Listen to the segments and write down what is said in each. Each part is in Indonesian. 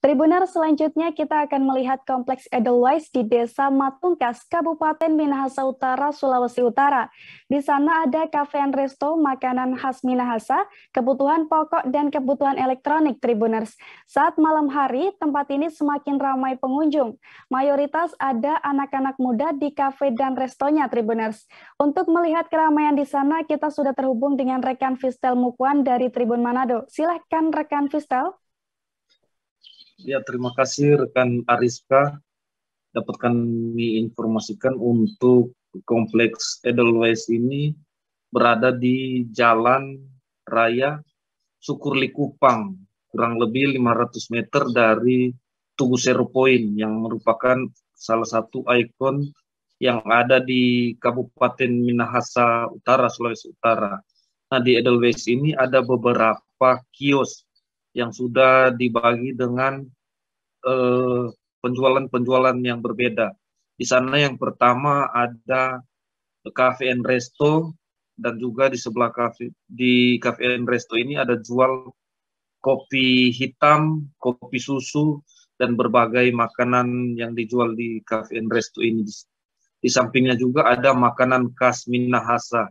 Tribunar selanjutnya kita akan melihat kompleks Edelweiss di Desa Matungkas, Kabupaten Minahasa Utara, Sulawesi Utara. Di sana ada kafe and resto, makanan khas Minahasa, kebutuhan pokok dan kebutuhan elektronik Tribuners. Saat malam hari, tempat ini semakin ramai pengunjung. Mayoritas ada anak-anak muda di kafe dan restonya Tribuners. Untuk melihat keramaian di sana, kita sudah terhubung dengan rekan Vistel Mukwan dari Tribun Manado. Silahkan rekan Vistel. Ya, terima kasih rekan Ariska dapat kami informasikan untuk kompleks Edelweiss ini berada di Jalan Raya Sukurli Kupang, kurang lebih 500 meter dari Tugu Seru Point yang merupakan salah satu ikon yang ada di Kabupaten Minahasa Utara, Sulawesi Utara. Nah, di Edelweiss ini ada beberapa kios yang sudah dibagi dengan eh, penjualan-penjualan eh, yang berbeda. Di sana yang pertama ada cafe and resto dan juga di sebelah cafe di cafe and resto ini ada jual kopi hitam, kopi susu dan berbagai makanan yang dijual di cafe and resto ini. Di sampingnya juga ada makanan khas Minahasa.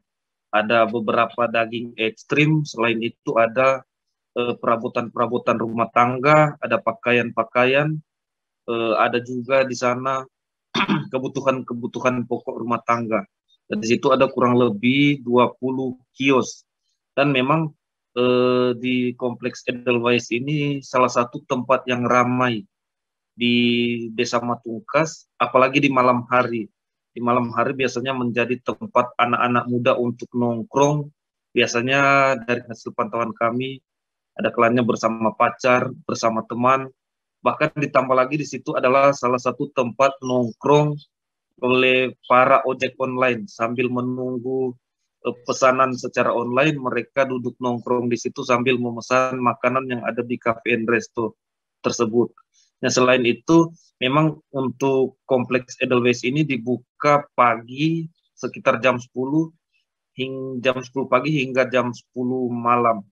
Ada beberapa daging ekstrim, selain itu ada perabotan eh, perabotan-perabotan rumah tangga, ada pakaian-pakaian, uh, ada juga di sana kebutuhan-kebutuhan pokok rumah tangga. Dan di situ ada kurang lebih 20 kios. Dan memang uh, di kompleks Edelweiss ini salah satu tempat yang ramai di Desa Matungkas, apalagi di malam hari. Di malam hari biasanya menjadi tempat anak-anak muda untuk nongkrong. Biasanya dari hasil pantauan kami ada kelannya bersama pacar, bersama teman, bahkan ditambah lagi di situ adalah salah satu tempat nongkrong oleh para ojek online sambil menunggu eh, pesanan secara online mereka duduk nongkrong di situ sambil memesan makanan yang ada di cafe and resto tersebut. Nah selain itu memang untuk kompleks Edelweiss ini dibuka pagi sekitar jam 10 hingga jam 10 pagi hingga jam 10 malam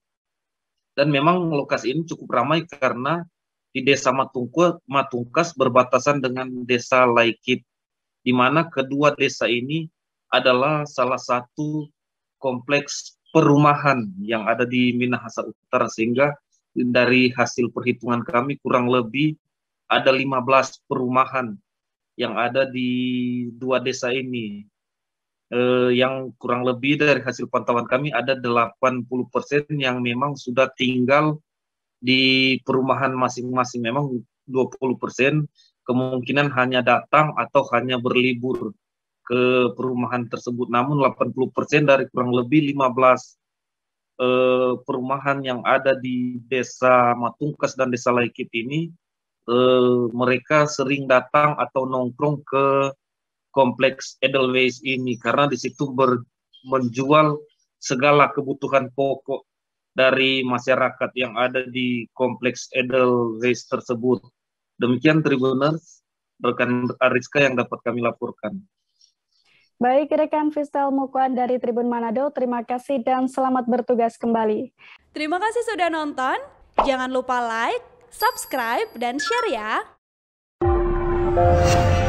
dan memang lokasi ini cukup ramai karena di desa Matungku, Matungkas berbatasan dengan desa Laikit, di mana kedua desa ini adalah salah satu kompleks perumahan yang ada di Minahasa Utara sehingga dari hasil perhitungan kami kurang lebih ada 15 perumahan yang ada di dua desa ini eh, yang kurang lebih dari hasil pantauan kami ada 80% yang memang sudah tinggal di perumahan masing-masing memang 20% kemungkinan hanya datang atau hanya berlibur ke perumahan tersebut namun 80% dari kurang lebih 15 eh, perumahan yang ada di desa Matungkas dan desa Laikit ini eh, mereka sering datang atau nongkrong ke kompleks Edelweiss ini karena di situ ber, menjual segala kebutuhan pokok dari masyarakat yang ada di kompleks Edelweiss tersebut. Demikian Tribuners, rekan Ariska yang dapat kami laporkan. Baik, rekan Vistel Mukuan dari Tribun Manado, terima kasih dan selamat bertugas kembali. Terima kasih sudah nonton. Jangan lupa like, subscribe, dan share ya.